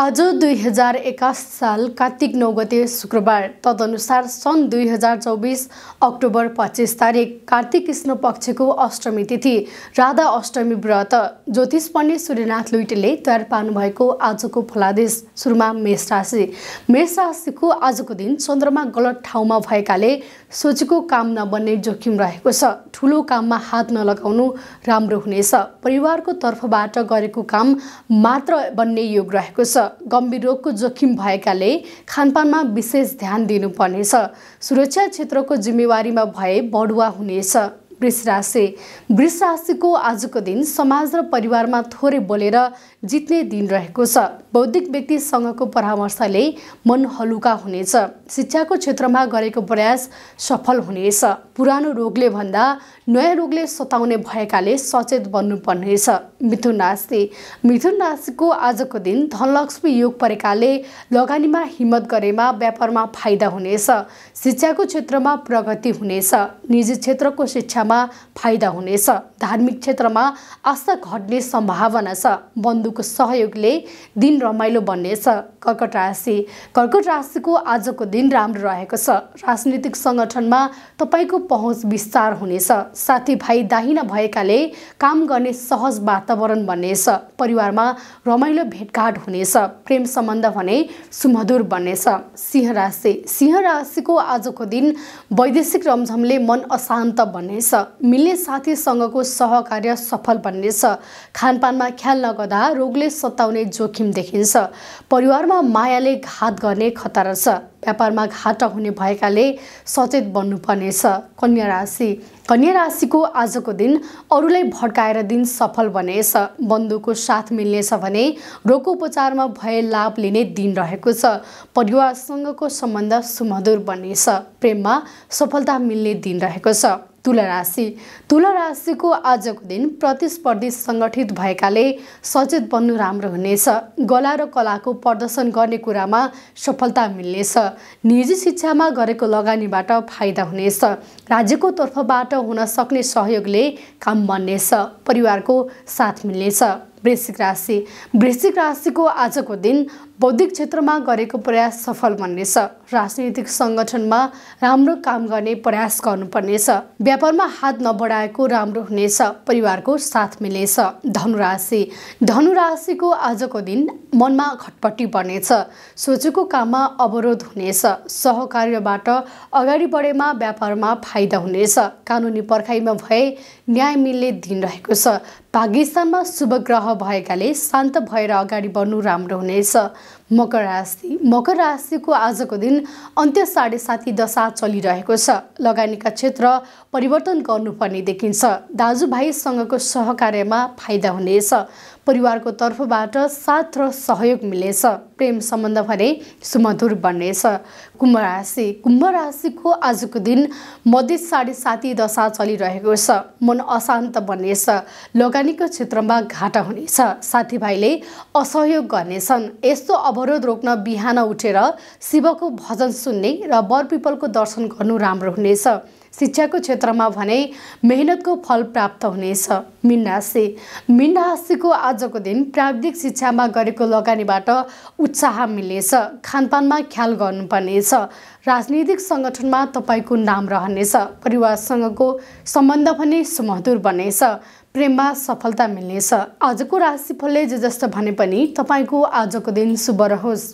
आज दुई हजार एक्काइस साल कार्तिक नौ गते शुक्रबार तदनुसार सन् दुई हजार चौबिस अक्टोबर पच्चिस तारिक कार्तिक कृष्ण पक्षको अष्टमी तिथि राधा अष्टमी व्रत ज्योतिष पण्डित सूर्यनाथ लुइटेले तयार पार्नुभएको आजको फलादेश सुरुमा मेष राशि मेष राशिको आजको दिन चन्द्रमा गलत ठाउँमा भएकाले सोचेको काम नबन्ने जोखिम रहेको छ ठुलो काममा हात नलगाउनु राम्रो हुनेछ परिवारको तर्फबाट गरेको काम मात्र बन्ने योग रहेको छ गम्भीर रोगको जोखिम भएकाले खानपानमा विशेष ध्यान दिनुपर्नेछ सुरक्षा क्षेत्रको जिम्मेवारीमा भए बढुवा हुनेछ वृष राशि वृष राशिको आजको दिन समाज र परिवारमा थोरै बोलेर जित्ने दिन रहेको छ बौद्धिक व्यक्तिसँगको परामर्शले मन हलुका हुनेछ शिक्षाको क्षेत्रमा गरेको प्रयास सफल हुनेछ पुरानो रोगले भन्दा नयाँ रोगले सताउने भएकाले सचेत बन्नुपर्नेछ मिथुन राशि मिथुन राशिको आजको दिन धनलक्ष्मी योग परेकाले लगानीमा हिम्मत गरेमा व्यापारमा फाइदा हुनेछ शिक्षाको क्षेत्रमा प्रगति हुनेछ निजी क्षेत्रको शिक्षामा क्षेत्रमा फाइदा हुनेछ धार्मिक क्षेत्रमा आशा घट्ने सम्भावना छ बन्धुको सहयोगले दिन रमाइलो बन्नेछ कर्कट राशि कर्कट राशिको आजको दिन राम्रो रहेको छ राजनीतिक सङ्गठनमा तपाईँको पहुँच विस्तार हुनेछ साथीभाइ दाहिना भएकाले काम गर्ने सहज वातावरण बन्नेछ परिवारमा रमाइलो भेटघाट हुनेछ प्रेम सम्बन्ध भने सुमधुर बन्नेछ सिंह राशि सिंह राशिको आजको दिन वैदेशिक रमझमले मन अशान्त बन्नेछ मिल्ने साथीसँगको सहकार्य सफल बन्नेछ खानपानमा ख्याल नगर्दा रोगले सताउने जोखिम देखिन्छ परिवारमा मायाले घात गर्ने खतरा छ व्यापारमा घाटा हुने भएकाले सचेत बन्नुपर्नेछ कन्या राशि कन्या राशिको आजको दिन अरूलाई भड्काएर दिन सफल बनेछ बन्धुको साथ मिल्नेछ भने रोगको उपचारमा भए लाभ लिने दिन रहेको छ परिवारसँगको सम्बन्ध सुमधुर बन्नेछ प्रेममा सफलता मिल्ने दिन रहेको छ तुला राशि तुला राशिको आजको दिन प्रतिस्पर्धी सङ्गठित भएकाले सचेत बन्नु राम्रो हुनेछ गला र कलाको प्रदर्शन गर्ने कुरामा सफलता मिल्नेछ निजी शिक्षामा गरेको लगानीबाट फाइदा हुनेछ राज्यको तर्फबाट हुन सक्ने सहयोगले काम बन्नेछ परिवारको साथ मिल्नेछ वृश्चिक राशि वृश्चिक राशिको आजको दिन बौद्धिक क्षेत्रमा गरेको प्रयास सफल बन्नेछ राजनीतिक सङ्गठनमा राम्रो काम गर्ने प्रयास गर्नुपर्नेछ व्यापारमा हात नबढाएको राम्रो हुनेछ परिवारको साथ मिल्नेछ धनुराशि धनुराशिको आजको दिन मनमा घटपट्टि बढ्नेछ सोचेको काममा अवरोध हुनेछ सहकार्यबाट अगाडि बढेमा व्यापारमा फाइदा हुनेछ कानुनी पर्खाइमा भए न्याय मिल्ने दिन रहेको छ पाकिस्तानमा शुभग्रह भएकाले शान्त भएर अगाडि बढ्नु राम्रो हुनेछ मकर राशि मकर राशिको आजको दिन अन्त्य साढे साती दशा चलिरहेको छ लगानीका क्षेत्र परिवर्तन गर्नुपर्ने देखिन्छ दाजुभाइसँगको सहकार्यमा फाइदा हुनेछ परिवारको तर्फबाट साथ र सहयोग मिल्नेछ प्रेम सम्बन्ध भने सुमधुर बन्नेछ कुम्भ राशि कुम्भ राशिको आजको दिन मध्य साढे साती दशा चलिरहेको छ मन अशान्त बन्नेछ लगानीको क्षेत्रमा घाटा हुनेछ साथीभाइले असहयोग गर्नेछन् यस्तो अब अवरोध रोक्न बिहान उठेर शिवको भजन सुन्ने र बरपिपलको दर्शन गर्नु राम्रो हुनेछ शिक्षाको क्षेत्रमा भने मेहनतको फल प्राप्त हुनेछ मिन्डासी मिन्डासीको आजको दिन प्राविधिक शिक्षामा गरेको लगानीबाट उत्साह मिल्नेछ खानपानमा ख्याल गर्नुपर्नेछ राजनीतिक सङ्गठनमा तपाईँको नाम रहनेछ परिवारसँगको सम्बन्ध भने सुमधुर बन्नेछ प्रेममा सफलता मिल्नेछ आजको राशिफलले जे जस्तो भने पनि तपाईँको आजको दिन शुभ रहोस्